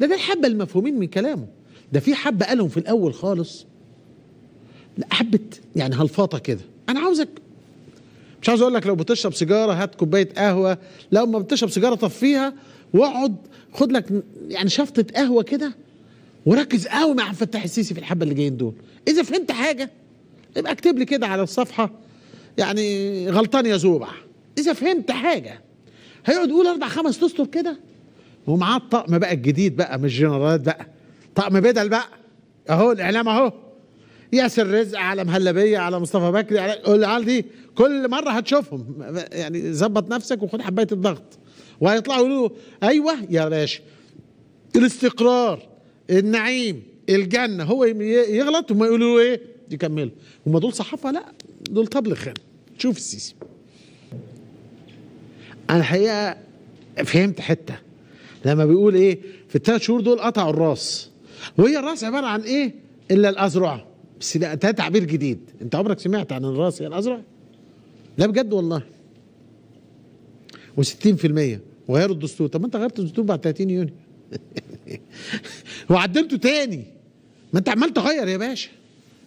ده ده الحبة المفهومين من كلامه ده في حبة قالهم في الأول خالص لا حبة يعني هلفاطة كده أنا عاوزك مش عاوز أقول لك لو بتشرب سيجارة هات كوباية قهوة لو ما بتشرب سيجارة طفيها واقعد خد لك يعني شفطة قهوة كده وركز قوي مع فتح السيسي في الحبة اللي جايين دول إذا فهمت حاجة يبقى اكتب لي كده على الصفحة يعني غلطان يا زوبع إذا فهمت حاجة هيقعد يقول أربع خمس تسطر كده ومعاه الطقم بقى الجديد بقى مش جنرالات بقى طقم بدل بقى اهو الاعلام اهو ياسر رزق على مهلبيه على مصطفى بكري على العيال دي كل مره هتشوفهم يعني ظبط نفسك وخد حبايه الضغط وهيطلعوا يقولوا ايوه يا باشا الاستقرار النعيم الجنه هو يغلط وما يقولوا ايه يكملوا هم دول صحافه لا دول طبل خان يعني. شوف السيسي انا الحقيقه فهمت حته لما بيقول ايه في الثلاث شهور دول قطعوا الراس وهي الراس عباره عن ايه الا الاذرع بس ده, تعبير جديد انت عمرك سمعت عن الراس هي الاذرع لا بجد والله و60% وغيروا الدستور طب ما انت غيرت الدستور بعد 30 يونيو وعدلته تاني ما انت عمال تغير يا باشا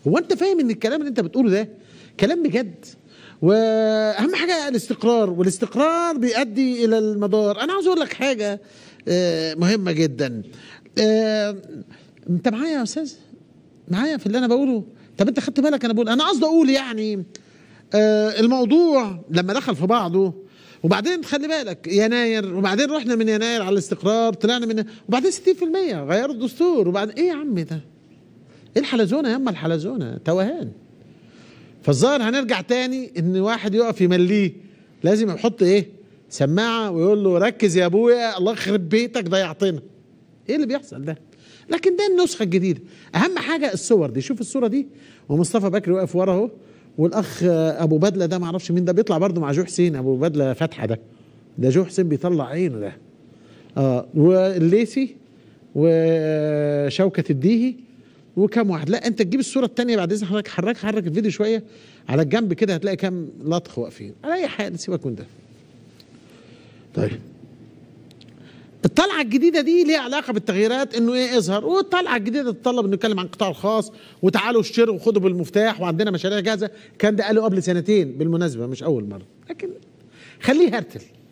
هو انت فاهم ان الكلام اللي انت بتقوله ده كلام بجد واهم حاجه الاستقرار والاستقرار بيؤدي الى المدار انا عاوز اقول لك حاجه آه، مهمه جدا آه، انت معايا يا استاذ معايا في اللي انا بقوله طب انت خدت بالك انا بقول انا قصدي اقول يعني آه، الموضوع لما دخل في بعضه وبعدين خلي بالك يناير وبعدين رحنا من يناير على الاستقرار طلعنا من وبعدين 60% غيروا الدستور وبعدين ايه يا عم ده؟ ايه الحلزونه يا اما الحلزونه توهان فالظاهر هنرجع تاني ان واحد يقف يمليه لازم يحط ايه؟ سماعه ويقول له ركز يا ابويا الله يخرب بيتك ضيعتنا ايه اللي بيحصل ده لكن ده النسخه الجديده اهم حاجه الصور دي شوف الصوره دي ومصطفى بكري واقف ورا اهو والاخ ابو بدله ده معرفش مين ده بيطلع برضه مع جو حسين ابو بدله فتحه ده ده جو حسين بيطلع عينه ده اه والليثي وشوكه الديهي وكم واحد لا انت تجيب الصوره الثانيه بعد اذن حضرتك حرك حرك الفيديو شويه على الجنب كده هتلاقي كام لطخ واقفين على اي حال سيبك من ده طيب الطلعة الجديدة دي ليها علاقة بالتغييرات انه ايه اظهر والطلعة الجديدة تتطلب انه يتكلم عن القطاع الخاص وتعالوا اشتروا وخدوا بالمفتاح وعندنا مشاريع جاهزة كان ده قاله قبل سنتين بالمناسبة مش أول مرة لكن خليه هرتل